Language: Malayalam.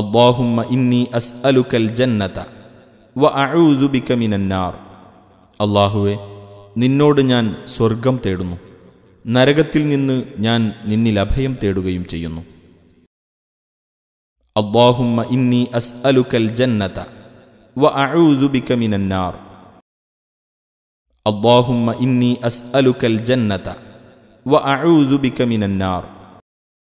അള്ളാഹുമ്മ ഇന്നി അസ് അലുക്കൽ ജന്നത വ അഴൂതുബിക്ക അള്ളാഹുവെ നിന്നോട് ഞാൻ സ്വർഗം തേടുന്നു നരകത്തിൽ നിന്ന് ഞാൻ നിന്നിൽ അഭയം തേടുകയും ചെയ്യുന്നു അള്ളാഹുമ്മ ഇന്നി അസ് അലുക്കൽ ജന്നത വ അഴൂതുബിക്ക അള്ളാഹുമ്മ ഇന്നി അസ് അലുക്കൽ ജന്നത വ അഴൂതുബിക്ക